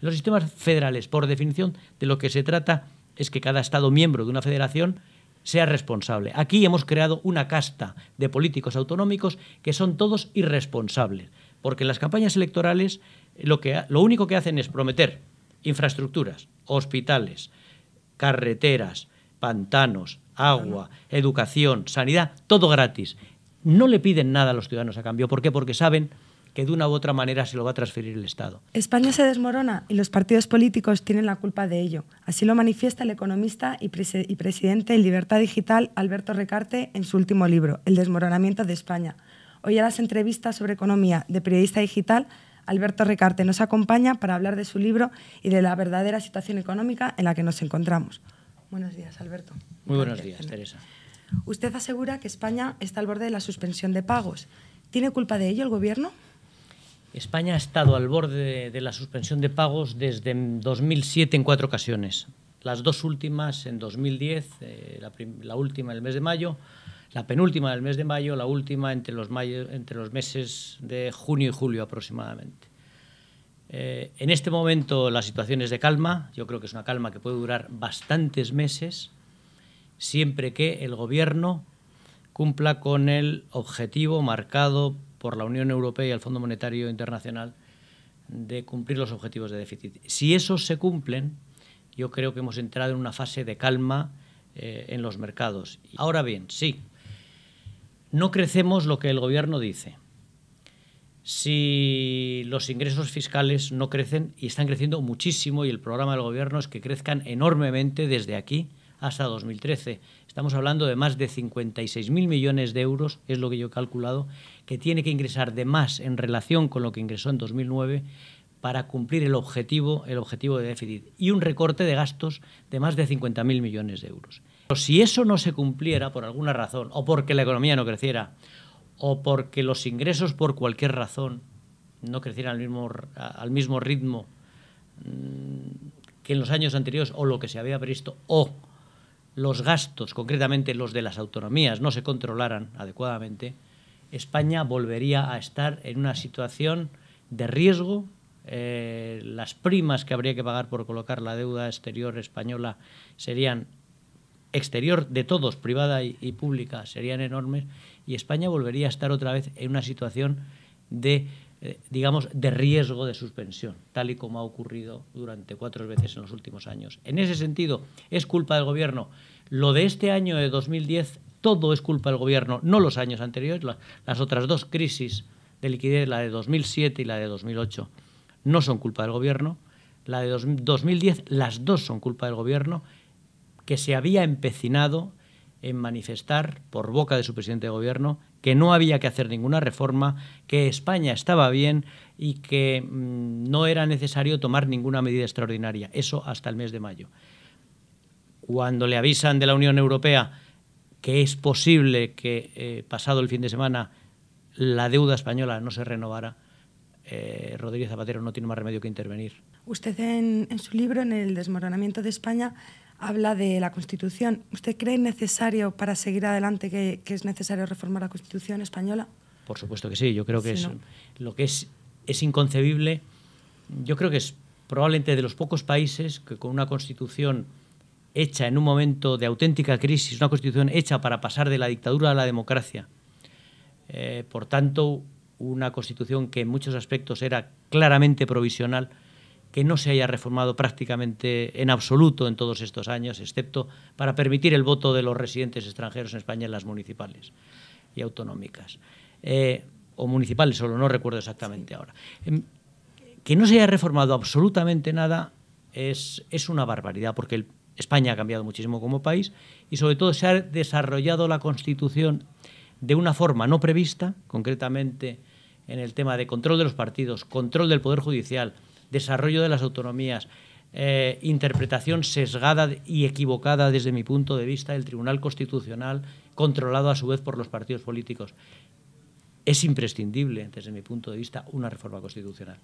Los sistemas federales, por definición, de lo que se trata es que cada Estado miembro de una federación sea responsable. Aquí hemos creado una casta de políticos autonómicos que son todos irresponsables, porque en las campañas electorales lo, que, lo único que hacen es prometer infraestructuras, hospitales, carreteras, pantanos, agua, educación, sanidad, todo gratis. No le piden nada a los ciudadanos a cambio. ¿Por qué? Porque saben que de una u otra manera se lo va a transferir el Estado. España se desmorona y los partidos políticos tienen la culpa de ello. Así lo manifiesta el economista y, presidente de Libertad Digital, Alberto Recarte, en su último libro, El desmoronamiento de España. Hoy a las entrevistas sobre economía de periodista digital, Alberto Recarte nos acompaña para hablar de su libro y de la verdadera situación económica en la que nos encontramos. Buenos días, Alberto. Muy buenos días, Teresa. Usted asegura que España está al borde de la suspensión de pagos. ¿Tiene culpa de ello el Gobierno? España ha estado al borde de, la suspensión de pagos desde 2007 en cuatro ocasiones. Las dos últimas en 2010, eh, la, última en el mes de mayo, la penúltima en el mes de mayo, la última entre los, meses de junio y julio aproximadamente. Eh, en este momento la situación es de calma, yo creo que es una calma que puede durar bastantes meses, siempre que el Gobierno cumpla con el objetivo marcado por la Unión Europea y el Fondo Monetario Internacional de cumplir los objetivos de déficit. Si esos se cumplen, yo creo que hemos entrado en una fase de calma eh, en los mercados. Ahora bien, sí, no crecemos lo que el gobierno dice. Si los ingresos fiscales no crecen y están creciendo muchísimo y el programa del gobierno es que crezcan enormemente desde aquí hasta 2013. Estamos hablando de más de 56.000 millones de euros, es lo que yo he calculado, que tiene que ingresar de más en relación con lo que ingresó en 2009 para cumplir el objetivo, el objetivo de déficit y un recorte de gastos de más de 50.000 millones de euros. Pero si eso no se cumpliera por alguna razón, o porque la economía no creciera, o porque los ingresos por cualquier razón no crecieran al mismo, al mismo ritmo mm, que en los años anteriores o lo que se había previsto, o los gastos, concretamente los de las autonomías, no se controlaran adecuadamente, España volvería a estar en una situación de riesgo. Eh, las primas que habría que pagar por colocar la deuda exterior española serían exterior de todos, privada y pública, serían enormes y España volvería a estar otra vez en una situación de eh, digamos, de riesgo de suspensión, tal y como ha ocurrido durante cuatro veces en los últimos años. En ese sentido, es culpa del Gobierno. Lo de este año de 2010, todo es culpa del Gobierno, no los años anteriores, las otras dos crisis de liquidez, la de 2007 y la de 2008, no son culpa del Gobierno. La de 2010, las dos son culpa del Gobierno, que se había empecinado en manifestar por boca de su presidente de Gobierno que no había que hacer ninguna reforma, que España estaba bien y que mm, no era necesario tomar ninguna medida extraordinaria. Eso hasta el mes de mayo. Cuando le avisan de la Unión Europea que es posible que eh, pasado el fin de semana la deuda española no se renovara, eh, Rodríguez Zapatero no tiene más remedio que intervenir. Usted en su libro, en el desmoronamiento de España, habla de la Constitución. ¿Usted cree necesario para seguir adelante que, es necesario reformar la Constitución española? Por supuesto que sí. Yo creo que es, lo que es, inconcebible. Yo creo que es probablemente de los pocos países que con una Constitución hecha en un momento de auténtica crisis, una Constitución hecha para pasar de la dictadura a la democracia. Eh, por tanto, una Constitución que en muchos aspectos era claramente provisional que no se haya reformado prácticamente en absoluto en todos estos años, excepto para permitir el voto de los residentes extranjeros en España en las municipales y autonómicas. Eh, o municipales solo, no recuerdo exactamente ahora. Em, que no se haya reformado absolutamente nada es, una barbaridad, porque España ha cambiado muchísimo como país y sobre todo se ha desarrollado la Constitución de una forma no prevista, concretamente en el tema de control de los partidos, control del Poder Judicial, desarrollo de las autonomías, eh, interpretación sesgada y equivocada desde mi punto de vista del Tribunal Constitucional, controlado a su vez por los partidos políticos. Es imprescindible, desde mi punto de vista, una reforma constitucional.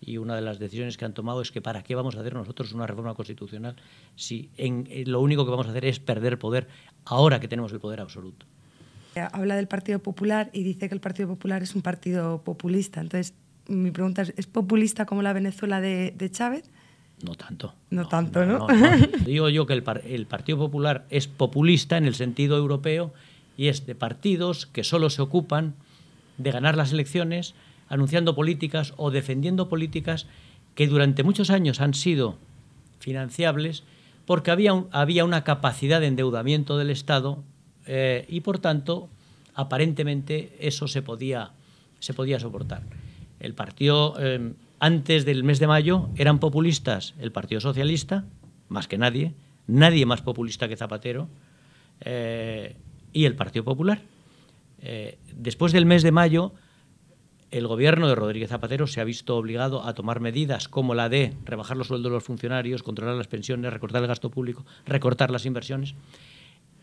Y una de las decisiones que han tomado es que ¿para qué vamos a hacer nosotros una reforma constitucional si eh, lo único que vamos a hacer es perder poder ahora que tenemos el poder absoluto? Habla del Partido Popular y dice que el Partido Popular es un partido populista. Entonces, mi pregunta es, ¿es populista como la Venezuela de, Chávez? No tanto. No, tanto, ¿no? Digo yo que el, Partido Popular es populista en el sentido europeo y es de partidos que solo se ocupan de ganar las elecciones anunciando políticas o defendiendo políticas que durante muchos años han sido financiables porque había, había una capacidad de endeudamiento del Estado eh, y, por tanto, aparentemente eso se podía, se podía soportar. El partido, eh, antes del mes de mayo, eran populistas el Partido Socialista, más que nadie, nadie más populista que Zapatero, eh, y el Partido Popular. Eh, después del mes de mayo, el gobierno de Rodríguez Zapatero se ha visto obligado a tomar medidas como la de rebajar los sueldos de los funcionarios, controlar las pensiones, recortar el gasto público, recortar las inversiones.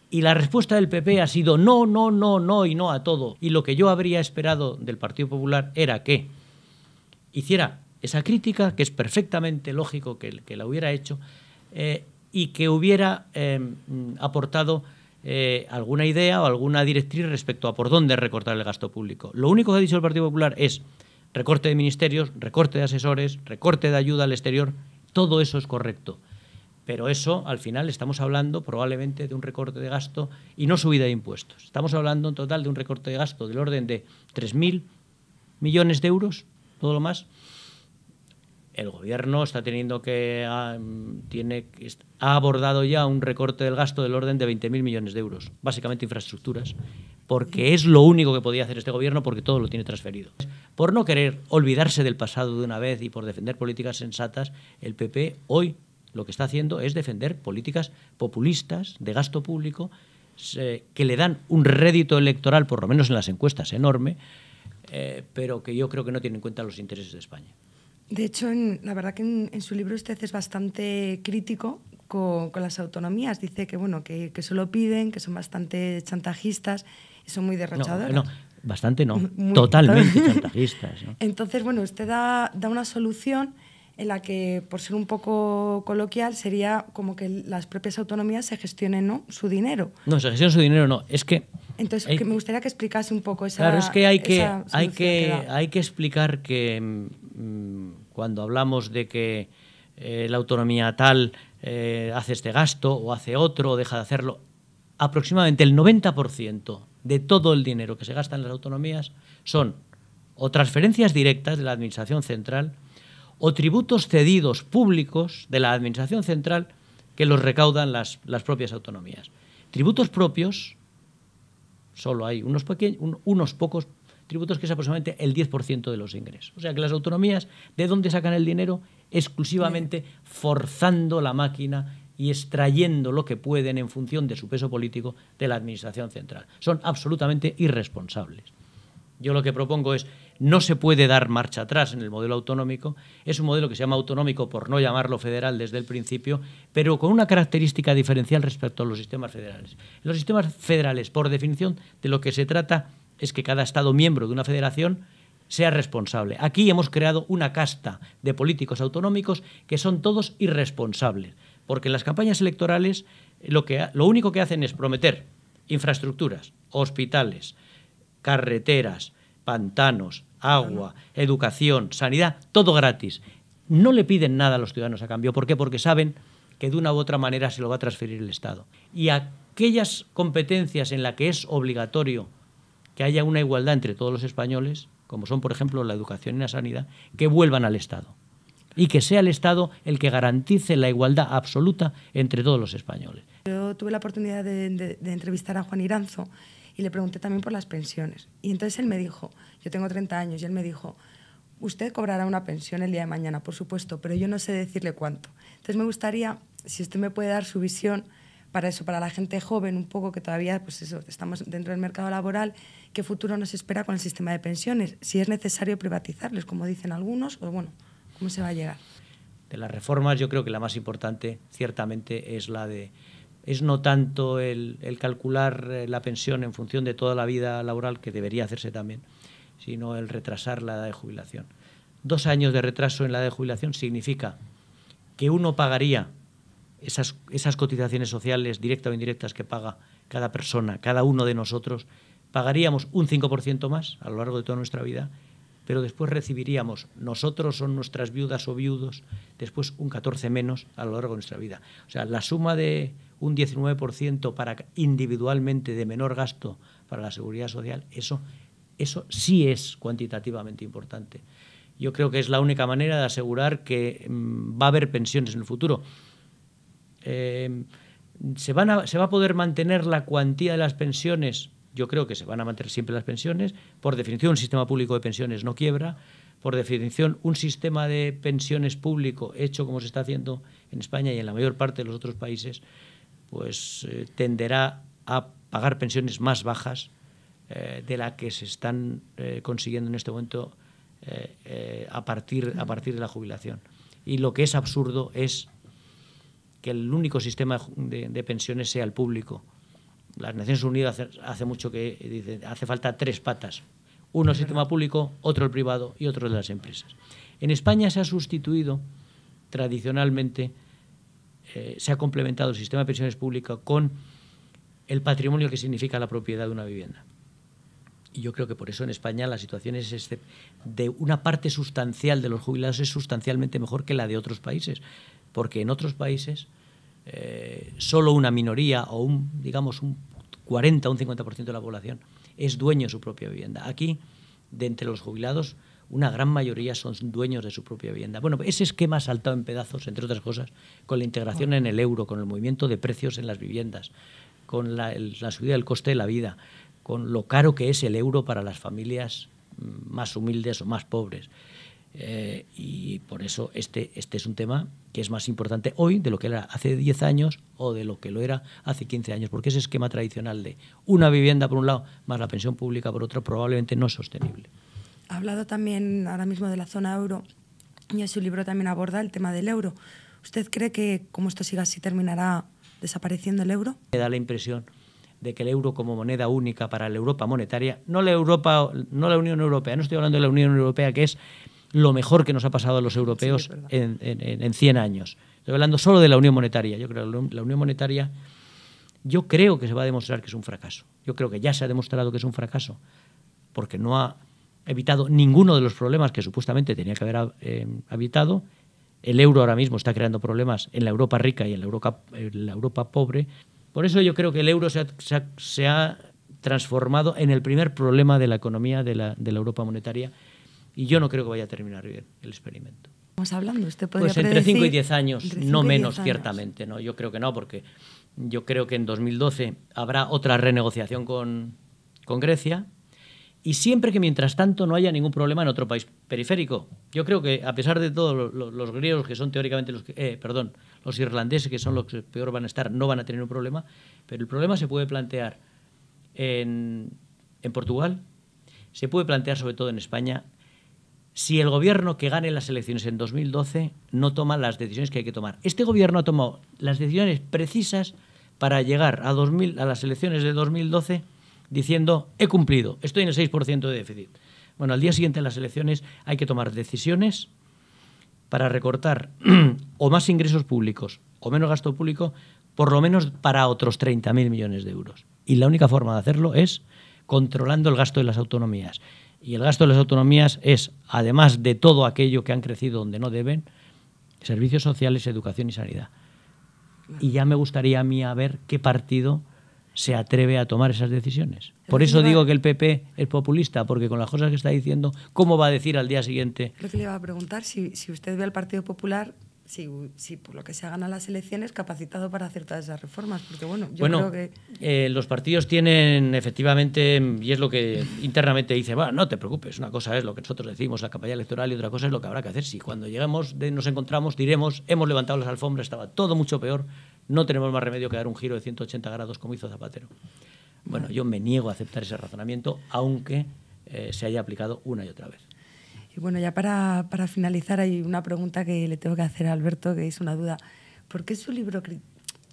Y la respuesta del PP ha sido no, no, no, no y no a todo. Y lo que yo habría esperado del Partido Popular era que hiciera esa crítica, que es perfectamente lógico que, la hubiera hecho, eh, y que hubiera eh, aportado eh, alguna idea o alguna directriz respecto a por dónde recortar el gasto público. Lo único que ha dicho el Partido Popular es recorte de ministerios, recorte de asesores, recorte de ayuda al exterior, todo eso es correcto. Pero eso, al final, estamos hablando probablemente de un recorte de gasto y no subida de impuestos. Estamos hablando en total de un recorte de gasto del orden de 3.000 millones de euros todo lo más, el gobierno está teniendo que ha, ah, tiene ha abordado ya un recorte del gasto del orden de 20.000 millones de euros, básicamente infraestructuras, porque es lo único que podía hacer este gobierno porque todo lo tiene transferido. Por no querer olvidarse del pasado de una vez y por defender políticas sensatas, el PP hoy lo que está haciendo es defender políticas populistas de gasto público que le dan un rédito electoral, por lo menos en las encuestas, enorme, eh, pero que yo creo que no tiene en cuenta los intereses de España. De hecho, la verdad que en, su libro usted es bastante crítico con, las autonomías. Dice que bueno que, solo piden, que son bastante chantajistas y son muy derrochadoras. No, bastante no, totalmente chantajistas. Entonces, bueno, usted da, una solución en la que, por ser un poco coloquial, sería como que las propias autonomías se gestionen ¿no? su dinero. No, se gestiona su dinero no. Es que entonces que me gustaría que explicase un poco esa. Claro, es que hay que, hay que, hay que explicar que mm, mm, cuando hablamos de que eh, la autonomía tal eh, hace este gasto o hace otro o deja de hacerlo, aproximadamente el 90% de todo el dinero que se gasta en las autonomías son o transferencias directas de la Administración Central o tributos cedidos públicos de la Administración Central que los recaudan las, las propias autonomías. Tributos propios solo hay unos, pocos tributos, que es aproximadamente el 10% de los ingresos. O sea que las autonomías, ¿de dónde sacan el dinero? Exclusivamente forzando la máquina y extrayendo lo que pueden en función de su peso político de la Administración Central. Son absolutamente irresponsables. Yo lo que propongo es, no se puede dar marcha atrás en el modelo autonómico. Es un modelo que se llama autonómico por no llamarlo federal desde el principio, pero con una característica diferencial respecto a los sistemas federales. los sistemas federales, por definición, de lo que se trata es que cada Estado miembro de una federación sea responsable. Aquí hemos creado una casta de políticos autonómicos que son todos irresponsables, porque en las campañas electorales lo único que hacen es prometer infraestructuras, hospitales, carreteras, pantanos, agua, educación, sanidad, todo gratis. No le piden nada a los ciudadanos a cambio. ¿Por qué? Porque saben que de una u otra manera se lo va a transferir el Estado. Y aquellas competencias en las que es obligatorio que haya una igualdad entre todos los españoles, como son, por ejemplo, la educación y la sanidad, que vuelvan al Estado. Y que sea el Estado el que garantice la igualdad absoluta entre todos los españoles. Yo tuve la oportunidad de, entrevistar a Juan Iranzo, y le pregunté también por las pensiones. Y entonces él me dijo, yo tengo 30 años, y él me dijo, usted cobrará una pensión el día de mañana, por supuesto, pero yo no sé decirle cuánto. Entonces me gustaría, si usted me puede dar su visión para eso, para la gente joven, un poco que todavía, pues eso, estamos dentro del mercado laboral, qué futuro nos espera con el sistema de pensiones, si es necesario privatizarles, como dicen algunos, o pues bueno, cómo se va a llegar. De las reformas, yo creo que la más importante, ciertamente, es la de es no tanto el, calcular eh, la pensión en función de toda la vida laboral, que debería hacerse también, sino el retrasar la edad de jubilación. Dos años de retraso en la edad de jubilación significa que uno pagaría esas, esas cotizaciones sociales directas o indirectas que paga cada persona, cada uno de nosotros, pagaríamos un 5% más a lo largo de toda nuestra vida pero después recibiríamos, nosotros son nuestras viudas o viudos, después un 14 menos a lo largo de nuestra vida. O sea, la suma de un 19% para individualmente de menor gasto para la seguridad social, eso, eso sí es cuantitativamente importante. Yo creo que es la única manera de asegurar que mm, va a haber pensiones en el futuro. Eh, ¿Se va a poder mantener la cuantía de las pensiones yo creo que se van a mantener siempre las pensiones. Por definición, un sistema público de pensiones no quiebra. Por definición, un sistema de pensiones público hecho como se está haciendo en España y en la mayor parte de los otros países, pues eh, tenderá a pagar pensiones más bajas eh, de las que se están eh, consiguiendo en este momento a, partir, a partir de la jubilación. Y lo que es absurdo es que el único sistema de pensiones sea el público las Naciones Unidas hace, mucho que eh, hace falta tres patas. Uno el sistema público, otro el privado y otro de las empresas. En España se ha sustituido tradicionalmente, eh, se ha complementado el sistema de pensiones públicas con el patrimonio que significa la propiedad de una vivienda. Y yo creo que por eso en España la situación es de una parte sustancial de los jubilados es sustancialmente mejor que la de otros países, porque en otros países eh, solo una minoría o un, digamos, un 40 o un 50% de la población es dueño de su propia vivienda. Aquí, de entre los jubilados, una gran mayoría son dueños de su propia vivienda. Bueno, ese esquema ha saltado en pedazos, entre otras cosas, con la integración en el euro, con el movimiento de precios en las viviendas, con la, subida del coste de la vida, con lo caro que es el euro para las familias mm, más humildes o más pobres. Eh, y por eso este, este es un tema que es más importante hoy de lo que era hace 10 años o de lo que lo era hace 15 años, porque ese esquema tradicional de una vivienda por un lado más la pensión pública por otro probablemente no es sostenible. Ha hablado también ahora mismo de la zona euro y en su libro también aborda el tema del euro. ¿Usted cree que como esto siga así terminará desapareciendo el euro? Me da la impresión de que el euro como moneda única para la Europa monetaria, no la Europa, no la Unión Europea, no estoy hablando de la Unión Europea que es lo mejor que nos ha pasado a los europeos en, 100 años. Estoy hablando solo de la Unión Monetaria. Yo creo que la Unión Monetaria, yo creo que se va a demostrar que es un fracaso. Yo creo que ya se ha demostrado que es un fracaso, porque no ha evitado ninguno de los problemas que supuestamente tenía que haber evitado. Eh, el euro ahora mismo está creando problemas en la Europa rica y en la Europa, pobre. Por eso yo creo que el euro se ha, transformado en el primer problema de la economía de la Europa monetaria y yo no creo que vaya a terminar bien el experimento. Estamos hablando, usted podría Pues entre 5 y 10 años, no menos ciertamente, ¿no? Yo creo que no, porque yo creo que en 2012 habrá otra renegociación con, Grecia, y siempre que mientras tanto no haya ningún problema en otro país periférico. Yo creo que a pesar de todo, los griegos que son teóricamente los que, eh, perdón, los irlandeses que son los que peor van a estar no van a tener un problema, pero el problema se puede plantear en, en Portugal, se puede plantear sobre todo en España si el gobierno que gane las elecciones en 2012 no toma las decisiones que hay que tomar. Este gobierno ha tomado las decisiones precisas para llegar a, a las elecciones de 2012 diciendo, he cumplido, estoy en el 6% de déficit. Bueno, al día siguiente de las elecciones hay que tomar decisiones para recortar o más ingresos públicos o menos gasto público, por lo menos para otros 30.000 millones de euros. Y la única forma de hacerlo es controlando el gasto de las autonomías. Y el gasto de las autonomías es, además de todo aquello que han crecido donde no deben, servicios sociales, educación y sanidad. Y ya me gustaría a mí a ver qué partido se atreve a tomar esas decisiones. Por eso digo que el PP es populista, porque con las cosas que está diciendo, ¿cómo va a decir al día siguiente? que le iba a preguntar, si, si usted ve al Partido Popular Sí, por lo que se hagan a las elecciones, capacitado para hacer todas esas reformas. Porque bueno, yo creo que. Eh, los partidos tienen efectivamente, y es lo que internamente dice, va, no te preocupes, una cosa es lo que nosotros decimos, la campaña electoral, y otra cosa es lo que habrá que hacer. Si cuando llegamos, nos encontramos, diremos, hemos levantado las alfombras, estaba todo mucho peor, no tenemos más remedio que dar un giro de 180 grados como hizo Zapatero. Bueno, yo me niego a aceptar ese razonamiento, aunque eh, se haya aplicado una y otra vez. Y bueno, ya para, para, finalizar hay una pregunta que le tengo que hacer a Alberto, que es una duda. ¿Por qué su libro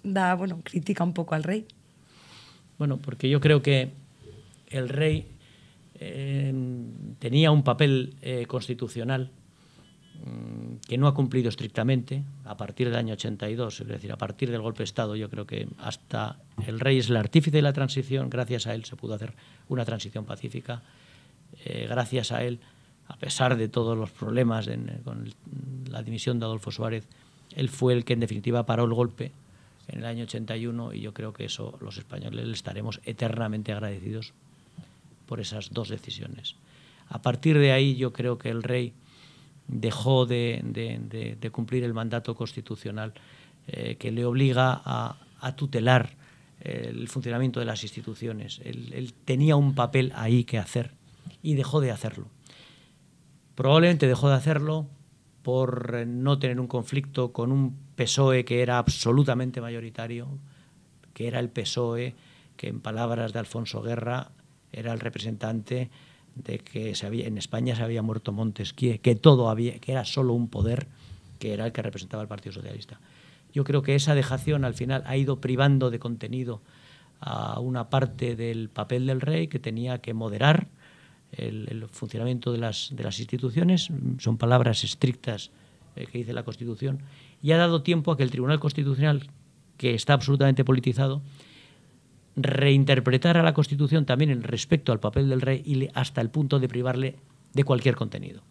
da, bueno, critica un poco al rey? Bueno, porque yo creo que el rey em, tenía un papel eh, constitucional mm, que no ha cumplido estrictamente a partir del año 82, es decir, a partir del golpe de Estado, yo creo que hasta el rey es el artífice de la transición, gracias a él se pudo hacer una transición pacífica, eh, gracias a él a pesar de todos los problemas eh, con la dimisión de Adolfo Suárez, él fue el que en definitiva paró el golpe en el año 81 y yo creo que eso los españoles le estaremos eternamente agradecidos por esas dos decisiones. A partir de ahí yo creo que el rey dejó de, cumplir el mandato constitucional eh, que le obliga a, tutelar eh, el funcionamiento de las instituciones. él tenía un papel ahí que hacer y dejó de hacerlo. Probablemente dejó de hacerlo por eh, no tener un conflicto con un PSOE que era absolutamente mayoritario, que era el PSOE, que en palabras de Alfonso Guerra era el representante de que en España se había muerto Montesquieu, que todo era solo un poder, que era el que representaba el Partido Socialista. Yo creo que esa dejación al final ha ido privando de contenido a una parte del papel del rey que tenía que moderar el, funcionamiento de las, de las, instituciones, son palabras estrictas eh, que dice la Constitución, y ha dado tiempo a que el Tribunal Constitucional, que está absolutamente politizado, reinterpretara la Constitución también en respecto al papel del rey y hasta el punto de privarle de cualquier contenido.